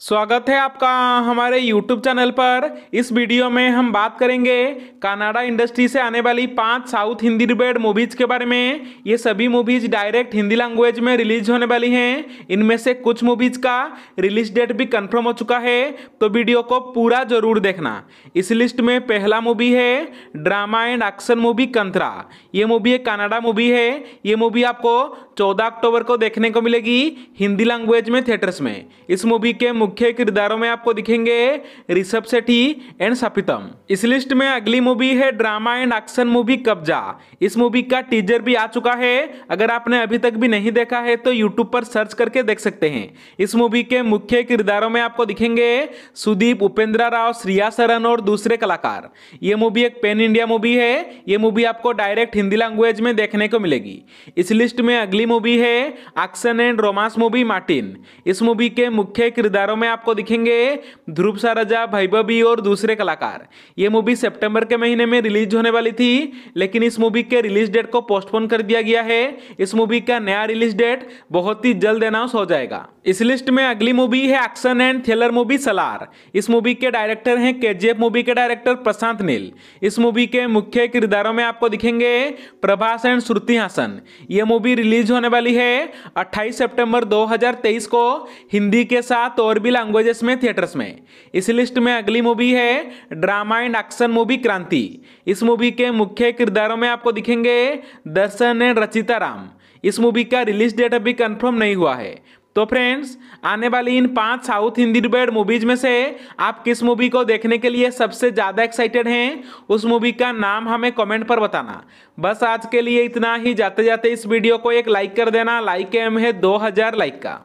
स्वागत है आपका हमारे YouTube चैनल पर इस वीडियो में हम बात करेंगे कनाडा इंडस्ट्री से आने वाली पांच साउथ हिंदी रिबेड मूवीज़ के बारे में ये सभी मूवीज़ डायरेक्ट हिंदी लैंग्वेज में रिलीज होने वाली हैं इनमें से कुछ मूवीज़ का रिलीज डेट भी कंफर्म हो चुका है तो वीडियो को पूरा जरूर देखना इस लिस्ट में पहला मूवी है drama and action movie Kantara ये मूवी एक कनाडा मूवी है ये मूवी आपको 14 अक्टूबर को देखने को मिलेगी हिंदी लैंग्वेज में थिएटर्स में इस मूवी के मुख्य किरदारों में आपको दिखेंगे ऋषभ सेठी एंड सपितम इस लिस्ट में अगली मूवी है ड्रामा एंड एक्शन मूवी कब्जा इस मूवी का टीजर भी आ चुका है अगर आपने अभी तक भी नहीं देखा है तो यूट्यूब पर सर्च करके देख सकते हैं इस मूवी के मुख्य किरदारों में आपको दिखेंगे सुदीप उपेंद्रा राव श्रिया सरन और दूसरे कलाकार ये मूवी एक पेन इंडिया मूवी है ये मूवी आपको डायरेक्ट हिंदी लैंग्वेज में देखने को मिलेगी इस लिस्ट में अगली पहली मूवी है action and romance movie Martin इस मूवी के मुख्य किरदारों में आपको दिखेंगे ध्रुव साराजा भैबवी और दूसरे कलाकार ये मूवी सितंबर के महीने में रिलीज होने वाली थी लेकिन इस मूवी के रिलीज डेट को पोस्टपोन कर दिया गया है इस मूवी का नया रिलीज डेट बहुत ही जल्द अनाउंस हो जाएगा इस लिस्ट में अगली मूवी है action and thriller movie Salaar इस मूवी के डायरेक्टर हैं के मूवी के डायरेक्टर प्रशांत नील इस मूवी के मुख्य किरदारों में आपको दिखेंगे प्रभास एंड श्रुति हासन ये मूवी रिलीज होने वाली है 28 सितंबर 2023 को हिंदी के साथ और भी लैंग्वेजेस में थिएटर्स में इस लिस्ट में अगली मूवी है ड्रामा एंड एक्शन मूवी क्रांति इस मूवी के मुख्य किरदारों में आपको दिखेंगे दर्शन एंड रचिता राम इस मूवी का रिलीज डेट अभी कंफर्म नहीं हुआ है तो फ्रेंड्स आने वाली इन पांच साउथ हिंदी डिबेड मूवीज में से आप किस मूवी को देखने के लिए सबसे ज़्यादा एक्साइटेड हैं उस मूवी का नाम हमें कमेंट पर बताना बस आज के लिए इतना ही जाते जाते इस वीडियो को एक लाइक कर देना लाइक एम है दो हजार लाइक का